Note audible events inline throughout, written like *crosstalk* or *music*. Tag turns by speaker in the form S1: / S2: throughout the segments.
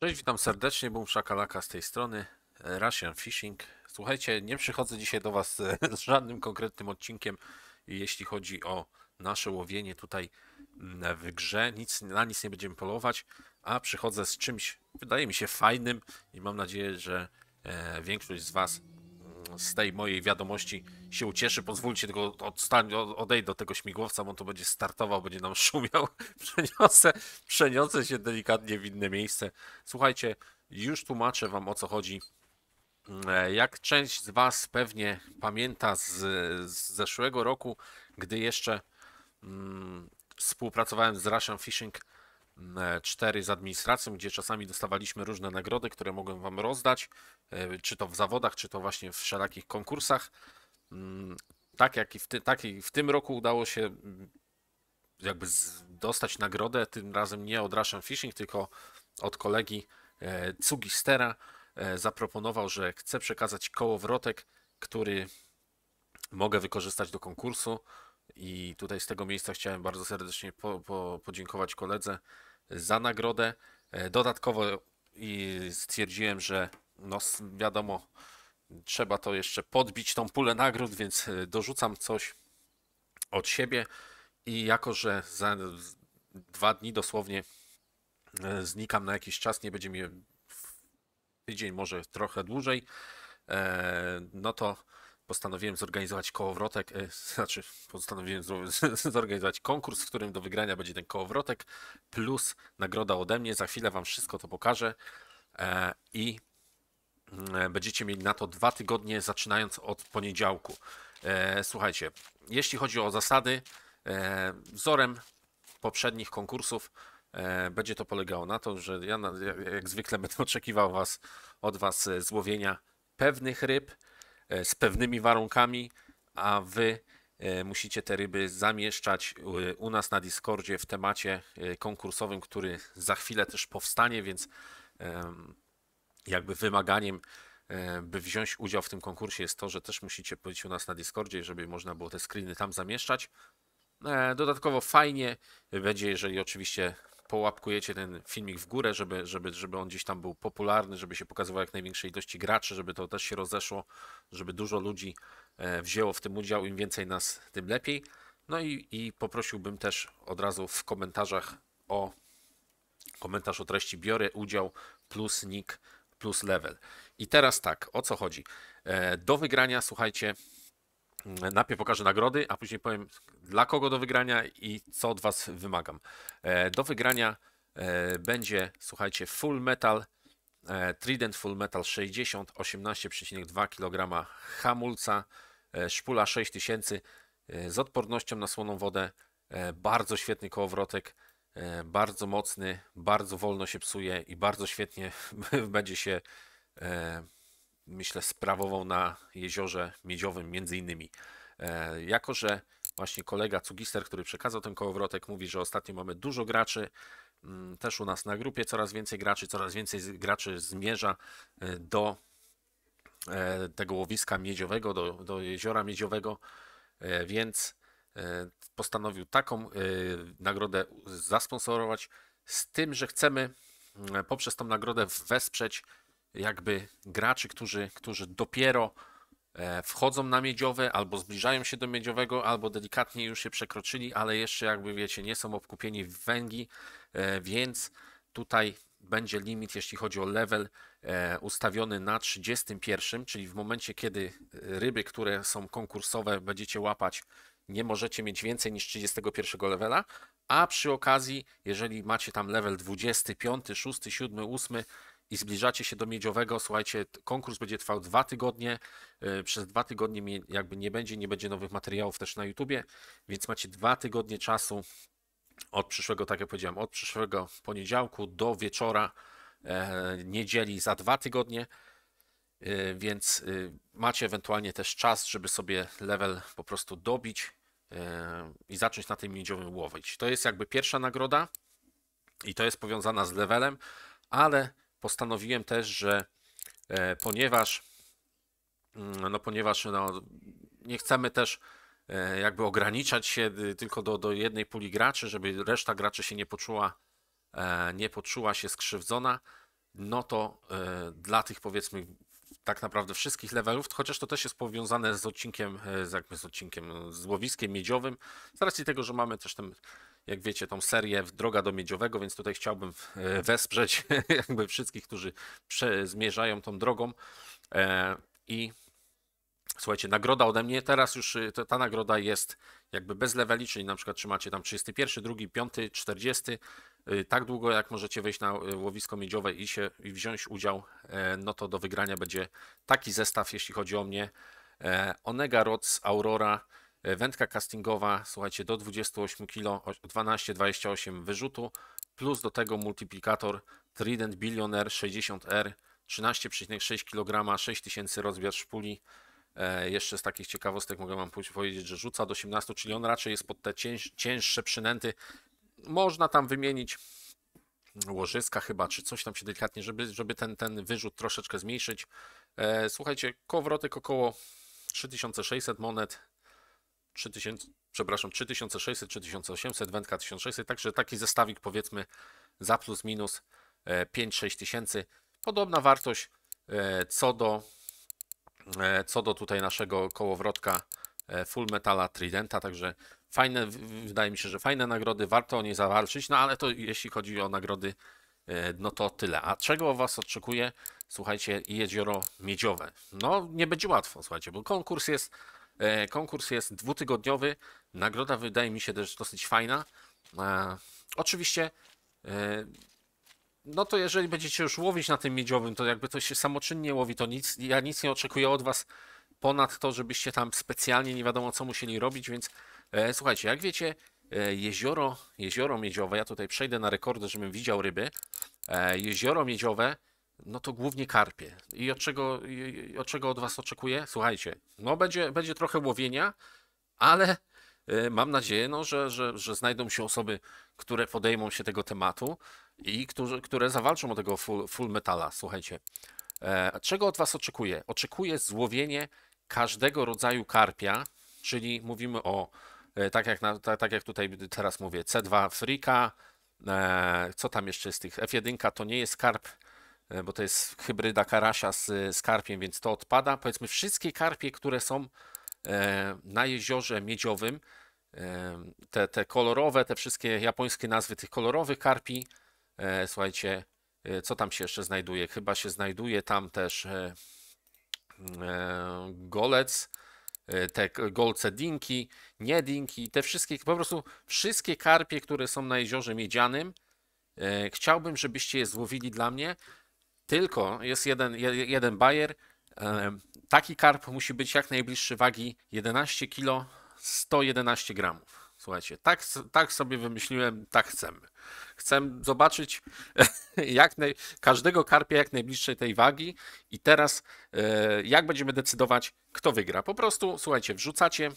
S1: Cześć, witam serdecznie, Bum Szakalaka z tej strony, e, Russian Fishing. Słuchajcie, nie przychodzę dzisiaj do Was e, *laughs* z żadnym konkretnym odcinkiem, jeśli chodzi o nasze łowienie tutaj mm, w grze. Nic, na nic nie będziemy polować, a przychodzę z czymś, wydaje mi się, fajnym i mam nadzieję, że e, większość z Was z tej mojej wiadomości się ucieszy. Pozwólcie, tylko odstań, odejdę do tego śmigłowca, bo on to będzie startował, będzie nam szumiał. *laughs* Przeniosę, przeniosę się delikatnie w inne miejsce. Słuchajcie, już tłumaczę wam o co chodzi. Mm, e, jak część z was pewnie pamięta z, z zeszłego roku, gdy jeszcze mm, współpracowałem z Russian Fishing, 4 e, z administracją, gdzie czasami dostawaliśmy różne nagrody, które mogłem Wam rozdać, e, czy to w zawodach, czy to właśnie w wszelakich konkursach. Mm, tak jak i w, ty, tak i w tym roku udało się mm, jakby dostać nagrodę, tym razem nie od Russian Fishing, tylko od kolegi e, Cugistera. Zaproponował, że chce przekazać kołowrotek, który mogę wykorzystać do konkursu. I tutaj z tego miejsca chciałem bardzo serdecznie po, po, podziękować koledze za nagrodę. E, dodatkowo stwierdziłem, że no wiadomo, trzeba to jeszcze podbić tą pulę nagród, więc e, dorzucam coś od siebie. I jako, że za dwa dni dosłownie e, znikam na jakiś czas, nie będzie mi tydzień, może trochę dłużej, no to postanowiłem zorganizować kołowrotek, e, *laughs* znaczy postanowiłem *laughs* zorganizować konkurs, w którym do wygrania będzie ten kołowrotek plus nagroda ode mnie. Za chwilę wam wszystko to pokażę e, i mm, e, będziecie mieli na to dwa tygodnie, zaczynając od poniedziałku. słuchajcie, jeśli chodzi o zasady, wzorem poprzednich konkursów będzie to polegało na to, że ja jak, jak zwykle będę *laughs* oczekiwał was, od Was złowienia pewnych ryb, E, z pewnymi warunkami, a wy e, musicie te ryby zamieszczać e, u nas na Discordzie w temacie konkursowym, który za chwilę też powstanie, więc jakby wymaganiem, by wziąć udział w tym konkursie jest to, że też musicie być u nas na Discordzie, żeby można było te screeny tam zamieszczać. Dodatkowo fajnie będzie, jeżeli oczywiście połapkujecie ten filmik w górę, żeby, żeby, żeby on gdzieś tam był popularny, żeby się pokazywał jak największej ilości graczy, żeby to też się rozeszło, żeby dużo ludzi e, wzięło w tym udział. Im więcej nas, tym lepiej. No i, i poprosiłbym też od razu w komentarzach o komentarz o treści biorę udział plus nick plus level. I teraz tak, o co chodzi? E, do wygrania, słuchajcie, Najpierw pokażę nagrody, a później powiem dla kogo do wygrania i co od Was wymagam. E, do wygrania e, będzie, słuchajcie, Full Metal e, Trident Full Metal 60, 18,2 kg hamulca, szpula 6000 z odpornością na słoną wodę, bardzo świetny kołowrotek, bardzo mocny, bardzo wolno się psuje i bardzo świetnie *laughs* będzie się myślę, sprawował na jeziorze miedziowym, między innymi. E, jako, że właśnie kolega Cugister, który przekazał ten kołowrotek, mówi, że ostatnio mamy dużo graczy, mm, też u nas na grupie coraz więcej graczy, coraz więcej graczy zmierza e, do e, tego łowiska miedziowego, do, do jeziora miedziowego, więc postanowił taką nagrodę zasponsorować, z tym, że chcemy mm, poprzez tą nagrodę wesprzeć jakby graczy, którzy, którzy dopiero e, wchodzą na miedziowe, albo zbliżają się do miedziowego, albo delikatnie już się przekroczyli, ale jeszcze jakby wiecie, nie są obkupieni w węgi, e, więc tutaj będzie limit, jeśli chodzi o level, e, ustawiony na 31, czyli w momencie, kiedy ryby, które są konkursowe, będziecie łapać, nie możecie mieć więcej niż 31 levela, a przy okazji, jeżeli macie tam level 25, 6, 7, 8, i zbliżacie się do miedziowego, słuchajcie, konkurs będzie trwał dwa tygodnie. Y, przez dwa tygodnie jakby nie będzie, nie będzie nowych materiałów też na YouTubie, więc macie dwa tygodnie czasu od przyszłego, tak jak powiedziałem, od przyszłego poniedziałku do wieczora e, niedzieli za dwa tygodnie. Y, więc y, macie ewentualnie też czas, żeby sobie level po prostu dobić i zacząć na tym miedziowym łowić. To jest jakby pierwsza nagroda i to jest powiązana z levelem, ale postanowiłem też, że e, ponieważ, mm, no ponieważ no, nie chcemy też e, jakby ograniczać się y, tylko do, do jednej puli graczy, żeby reszta graczy się nie poczuła, e, nie poczuła się skrzywdzona, no to dla tych powiedzmy tak naprawdę wszystkich levelów, chociaż to też jest powiązane z odcinkiem, z, jakby z odcinkiem, z łowiskiem miedziowym, z racji tego, że mamy też ten jak wiecie, tą serię Droga do Miedziowego, więc tutaj chciałbym e, wesprzeć *laughs* jakby wszystkich, którzy zmierzają tą drogą. E, I słuchajcie, nagroda ode mnie, teraz już e, ta nagroda jest jakby bez leveli, czyli na przykład trzymacie tam 31, 2, 5, 40, tak długo jak możecie wejść na łowisko miedziowe i, się, i wziąć udział, no to do wygrania będzie taki zestaw, jeśli chodzi o mnie, Onega Rods Aurora, E, wędka castingowa, słuchajcie, do 28 kg, 12,28 wyrzutu, plus do tego multiplikator Trident Billionaire 60R, 13,6 kg, 6000 rozbiar szpuli. E, jeszcze z takich ciekawostek mogę Wam powiedzieć, że rzuca do 18, czyli on raczej jest pod te cięższe przynęty. Można tam wymienić łożyska chyba, czy coś tam się delikatnie, żeby, żeby ten, ten wyrzut troszeczkę zmniejszyć. E, słuchajcie, kowrotek około 3600 monet, 3000, przepraszam, 3600, 3800, wędka 1600, także taki zestawik powiedzmy za plus minus 5-6 e, tysięcy. Podobna wartość e, co do, e, co do tutaj naszego kołowrotka Full Metala Tridenta, także fajne, wydaje mi się, że fajne nagrody, warto o nie zawalczyć, no ale to jeśli chodzi o nagrody, no to tyle. A czego Was oczekuje? Słuchajcie, jezioro miedziowe. No nie będzie łatwo, słuchajcie, bo konkurs jest E, konkurs jest dwutygodniowy. Nagroda wydaje mi się też dosyć fajna. E, oczywiście, e, no to jeżeli będziecie już łowić na tym miedziowym, to jakby to się samoczynnie łowi, to nic, ja nic nie oczekuję od Was ponad to, żebyście tam specjalnie nie wiadomo co musieli robić, więc słuchajcie, jak wiecie, jezioro, jezioro miedziowe, ja tutaj przejdę na rekordy, żebym widział ryby. Jezioro miedziowe no to głównie karpie. I od czego, i od, czego od Was oczekuję? Słuchajcie, no będzie, będzie trochę łowienia, ale e, mam nadzieję, no, że, że, że znajdą się osoby, które podejmą się tego tematu i którzy, które zawalczą o tego full, full metala. Słuchajcie, e, czego od Was oczekuję? Oczekuję złowienie każdego rodzaju karpia, czyli mówimy o, e, tak, jak na, tak, tak, jak tutaj teraz mówię, C2 Frika, co tam jeszcze jest tych, F1 to nie jest karp E, bo to jest hybryda karasia z, z karpiem, więc to odpada. Powiedzmy, wszystkie karpie, które są e, na jeziorze miedziowym, e, te, te kolorowe, te wszystkie japońskie nazwy tych kolorowych karpi, słuchajcie, co tam się jeszcze znajduje? Chyba się znajduje tam też golec, te golce dinki, nie dinki, te wszystkie, po prostu wszystkie karpie, które są na jeziorze miedzianym, chciałbym, żebyście je złowili dla mnie. Tylko jest jeden, jeden bajer. Taki karp musi być jak najbliższy wagi 11 kg 111 gramów. Słuchajcie, tak, tak sobie wymyśliłem, tak chcemy. Chcę zobaczyć *laughs* jak naj, każdego karpia jak najbliższej tej wagi i teraz e, jak będziemy decydować, kto wygra. Po prostu, słuchajcie, wrzucacie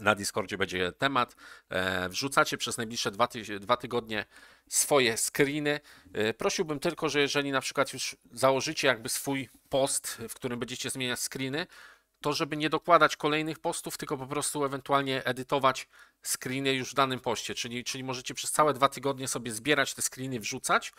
S1: na Discordzie będzie temat. E, wrzucacie przez najbliższe dwa, ty dwa, tygodnie swoje screeny. E, prosiłbym tylko, że jeżeli na przykład już założycie jakby swój post, w którym będziecie zmieniać screeny, to żeby nie dokładać kolejnych postów, tylko po prostu ewentualnie edytować screeny już w danym poście. Czyli, czyli możecie przez całe dwa tygodnie sobie zbierać te screeny, wrzucać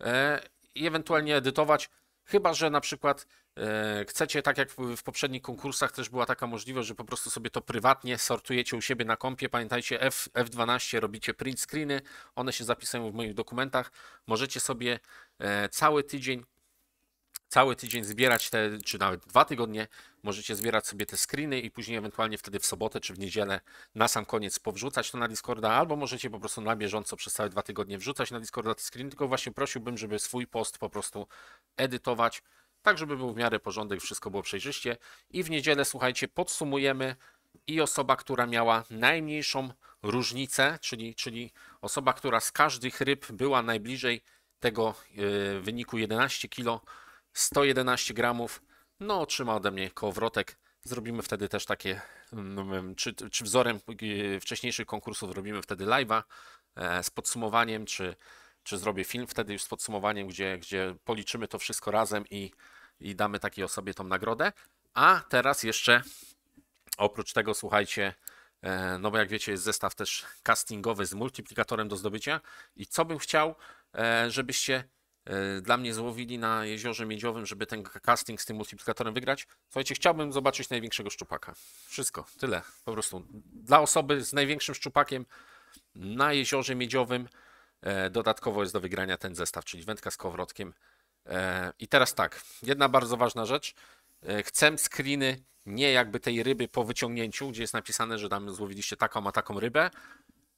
S1: e, i ewentualnie edytować Chyba, że na przykład e, chcecie, tak jak w poprzednich konkursach też była taka możliwość, że po prostu sobie to prywatnie sortujecie u siebie na kompie. Pamiętajcie, F, F12 robicie print screeny, one się zapisują w moich dokumentach. Możecie sobie e, cały tydzień cały tydzień zbierać te, czy nawet dwa tygodnie, możecie zbierać sobie te screeny i później ewentualnie wtedy w sobotę czy w niedzielę na sam koniec powrzucać to na Discorda, albo możecie po prostu na bieżąco przez całe dwa tygodnie wrzucać na Discorda te screeny, tylko właśnie prosiłbym, żeby swój post po prostu edytować, tak żeby był w miarę porządek, wszystko było przejrzyście i w niedzielę, słuchajcie, podsumujemy i osoba, która miała najmniejszą różnicę, czyli, czyli osoba, która z każdych ryb była najbliżej tego yy, wyniku 11 kilo, 111 gramów. No, otrzyma ode mnie kołowrotek. Zrobimy wtedy też takie, mm, no, czy, czy wzorem y, wcześniejszych konkursów robimy wtedy live'a e, z podsumowaniem, czy, czy zrobię film wtedy już z podsumowaniem, gdzie, gdzie policzymy to wszystko razem i, i damy takiej osobie tą nagrodę. A teraz jeszcze oprócz tego, słuchajcie, e, no bo jak wiecie, jest zestaw też castingowy z multiplikatorem do zdobycia. I co bym chciał, e, żebyście Y, dla mnie złowili na Jeziorze Miedziowym, żeby ten casting z tym multiplikatorem wygrać. Słuchajcie, chciałbym zobaczyć największego szczupaka. Wszystko, tyle, po prostu. Dla osoby z największym szczupakiem na Jeziorze Miedziowym e, dodatkowo jest do wygrania ten zestaw, czyli wędka z kowrotkiem. E, I teraz tak, jedna bardzo ważna rzecz. E, chcę screeny nie jakby tej ryby po wyciągnięciu, gdzie jest napisane, że tam złowiliście taką, a taką rybę,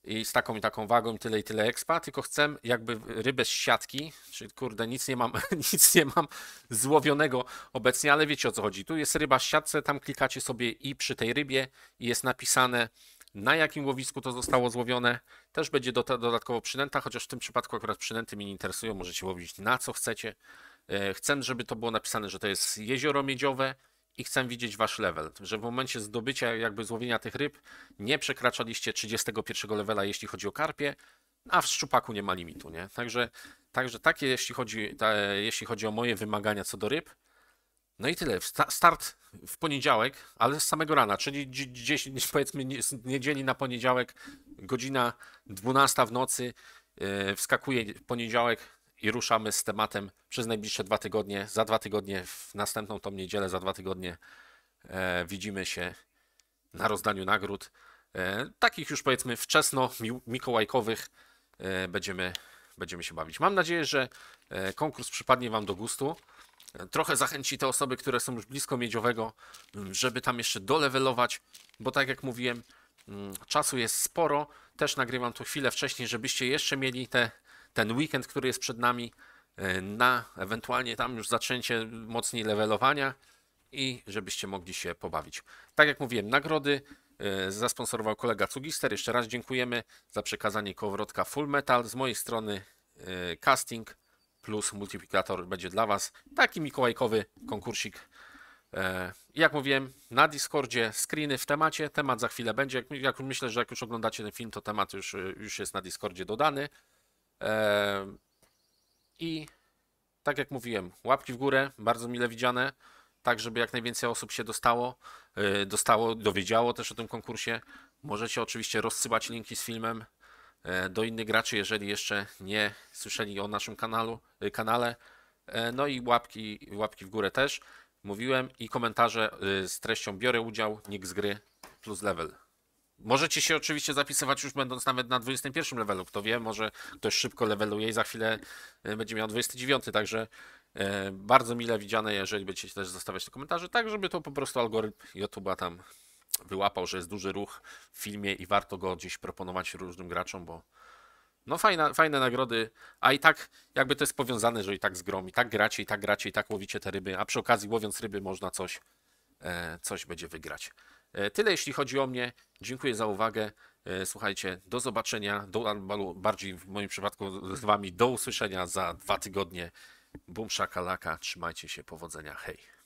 S1: i z taką i taką wagą i tyle i tyle ekspa, tylko chcę jakby rybę z siatki, czyli kurde nic nie mam, *laughs* nic nie mam złowionego obecnie, ale wiecie o co chodzi. Tu jest ryba z siatce, tam klikacie sobie i przy tej rybie jest napisane na jakim łowisku to zostało złowione. Też będzie do, dodatkowo przynęta, chociaż w tym przypadku akurat przynęty mnie nie interesują, możecie łowić na co chcecie. E, chcę, żeby to było napisane, że to jest jezioro miedziowe, i chcę widzieć wasz level, że w momencie zdobycia, jakby złowienia tych ryb, nie przekraczaliście 31 levela, jeśli chodzi o karpie, a w szczupaku nie ma limitu, nie? Także, także takie, jeśli chodzi, jeśli chodzi o moje wymagania co do ryb. No i tyle. Start w poniedziałek, ale z samego rana, czyli gdzieś, *laughs* powiedzmy, z niedzieli na poniedziałek, godzina 12 w nocy, e, wskakuje poniedziałek i ruszamy z tematem przez najbliższe dwa tygodnie. Za dwa tygodnie, w następną tą niedzielę, za dwa tygodnie e, widzimy się na rozdaniu nagród. E, takich już powiedzmy wczesno mikołajkowych e, będziemy, będziemy się bawić. Mam nadzieję, że e, konkurs przypadnie Wam do gustu. E, trochę zachęci te osoby, które są już blisko miedziowego, żeby tam jeszcze dolewelować, bo tak jak mówiłem, czasu jest sporo. Też nagrywam to chwilę wcześniej, żebyście jeszcze mieli te ten weekend, który jest przed nami, e, na ewentualnie tam już zaczęcie mocniej levelowania i żebyście mogli się pobawić. Tak jak mówiłem, nagrody e, zasponsorował kolega Cugister. Jeszcze raz dziękujemy za przekazanie kowrotka Full Metal. Z mojej strony e, casting plus multiplikator będzie dla Was taki mikołajkowy konkursik. Jak mówiłem, na Discordzie screeny w temacie. Temat za chwilę będzie. Jak myślę, że jak już oglądacie ten film, to temat już, już jest na Discordzie dodany. I tak jak mówiłem, łapki w górę, bardzo mile widziane, tak żeby jak najwięcej osób się dostało, y, dostało, dowiedziało też o tym konkursie. Możecie oczywiście rozsyłać linki z filmem e, do innych graczy, jeżeli jeszcze nie słyszeli o naszym kanalu, y, kanale. E, no i łapki, łapki w górę też. Mówiłem i komentarze y, z treścią biorę udział, nikt z gry plus level. Możecie się oczywiście zapisywać już będąc nawet na 21 levelu, kto wie, może ktoś szybko leveluje i za chwilę e, będzie miał 29, także e, bardzo mile widziane, jeżeli będziecie też zostawiać te komentarze, tak żeby to po prostu algorytm YouTube'a tam wyłapał, że jest duży ruch w filmie i warto go gdzieś proponować różnym graczom, bo no fajne, fajne nagrody, a i tak jakby to jest powiązane, że i tak z grą, i tak gracie, i tak gracie, i tak łowicie te ryby, a przy okazji łowiąc ryby można coś, e, coś będzie wygrać. E, tyle jeśli chodzi o mnie. Dziękuję za uwagę. E, słuchajcie, do zobaczenia, do, bardziej w moim przypadku z Wami, do usłyszenia za dwa tygodnie. Bum szakalaka, trzymajcie się, powodzenia, hej.